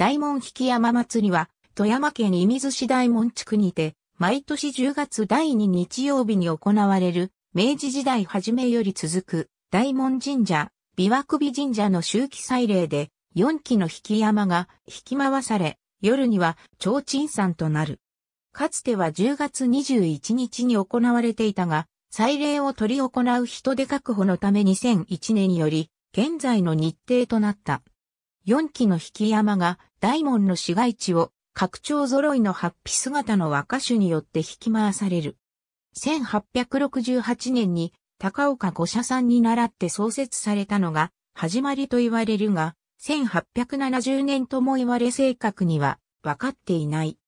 大門引山祭りは、富山県射水市大門地区にて、毎年10月第2日曜日に行われる、明治時代初めより続く、大門神社、琵琶首神社の周期祭礼で、4基の引山が引き回され、夜には、提灯山となる。かつては10月21日に行われていたが、祭礼を取り行う人手確保のため2001年により、現在の日程となった。4基の引山が大門の市街地を拡張揃いの八匹姿の和歌手によって引き回される。1868年に高岡五社さんに習って創設されたのが始まりと言われるが、1870年とも言われ正確には分かっていない。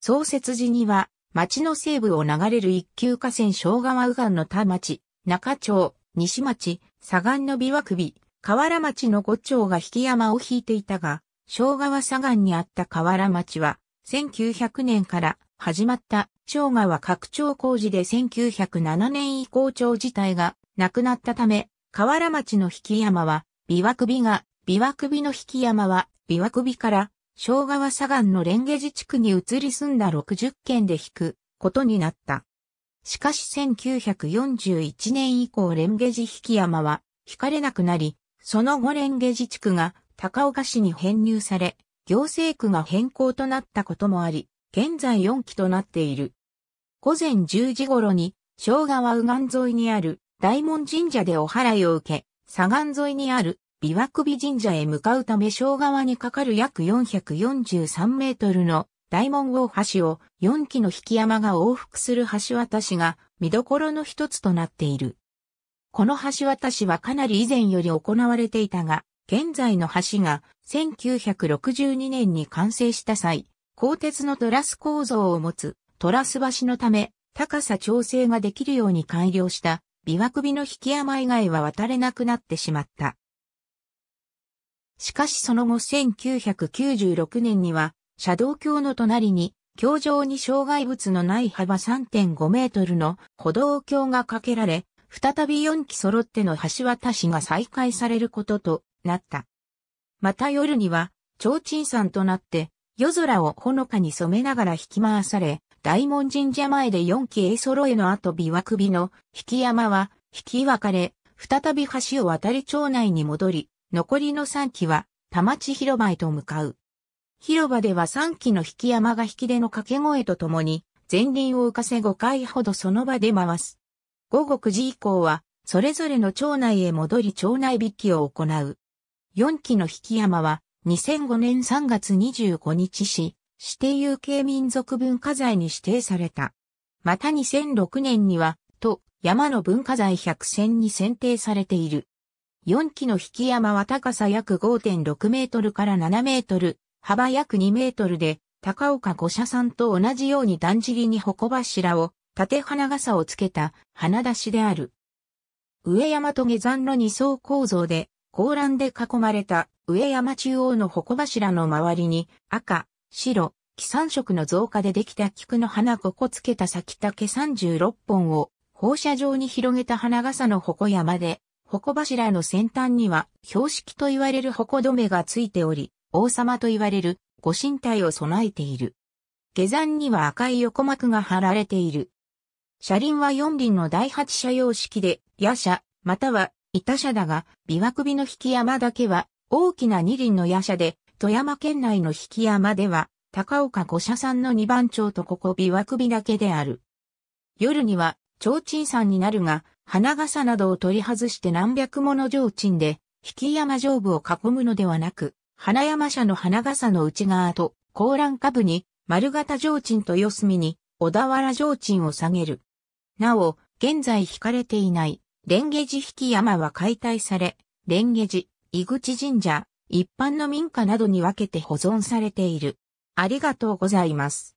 創設時には町の西部を流れる一級河川小川右岸の田町、中町、西町、左岸の琵琶首、河原町の五町が引山を引いていたが、昭川左岸にあった河原町は、1900年から始まった長川拡張工事で1907年以降町自体がなくなったため、河原町の引山は、琵琶首が、琵琶首の引山は、琵琶首から、昭川左岸のレンゲ地区に移り住んだ60軒で引くことになった。しかし1941年以降レンゲジ引山は引かれなくなり、その後蓮華自治区が高岡市に編入され、行政区が変更となったこともあり、現在4期となっている。午前10時頃に、昭川右岸沿いにある大門神社でお祓いを受け、左岸沿いにある琵琶首神社へ向かうため昭川にかかる約443メートルの大門大橋を4基の引山が往復する橋渡しが見どころの一つとなっている。この橋渡しはかなり以前より行われていたが、現在の橋が1962年に完成した際、鋼鉄のトラス構造を持つトラス橋のため高さ調整ができるように改良した琵琶首の引き山以外は渡れなくなってしまった。しかしその後1996年には、車道橋の隣に、橋上に障害物のない幅3.5メートルの歩道橋が架けられ、再び四機揃っての橋渡しが再開されることとなった。また夜には、提灯山となって、夜空をほのかに染めながら引き回され、大門神社前で四機へ揃えの後琵琶首の引き山は引き分かれ、再び橋を渡り町内に戻り、残りの三機は田町広場へと向かう。広場では三機の引き山が引き出の掛け声とともに、前輪を浮かせ5回ほどその場で回す。午後9時以降は、それぞれの町内へ戻り町内引きを行う。4期の引き山は、2005年3月25日市、指定有形民族文化財に指定された。また2006年には、と、山の文化財100選に選定されている。4基の引山は高さ約5.6メートルから7メートル、幅約2メートルで、高岡五社さんと同じようにだんじりに鉾柱を縦花傘をつけた花出しである。上山と下山の二層構造で、高欄で囲まれた上山中央の鉾柱の周りに赤、白、木三色の増加でできた菊の花ここつけた先竹36本を放射状に広げた花傘の鉾山で、鉾柱の先端には標識と言われる鉾止めがついており、王様と言われる御神体を備えている。下山には赤い横幕が張られている。車輪は4輪の第8車用式で、夜車、または、板車だが、琵琶首の引き山だけは、大きな2輪の夜車で、富山県内の引き山では、高岡五社山の2番町とここ琵琶首だけである。夜には、提灯山になるが、花傘などを取り外して何百もの提灯で、引き山上部を囲むのではなく、花山社の花傘の内側と、高欄下部に、丸型提灯と四隅に、小田原提灯を下げる。なお、現在引かれていない、蓮華寺引山は解体され、蓮華寺、井口神社、一般の民家などに分けて保存されている。ありがとうございます。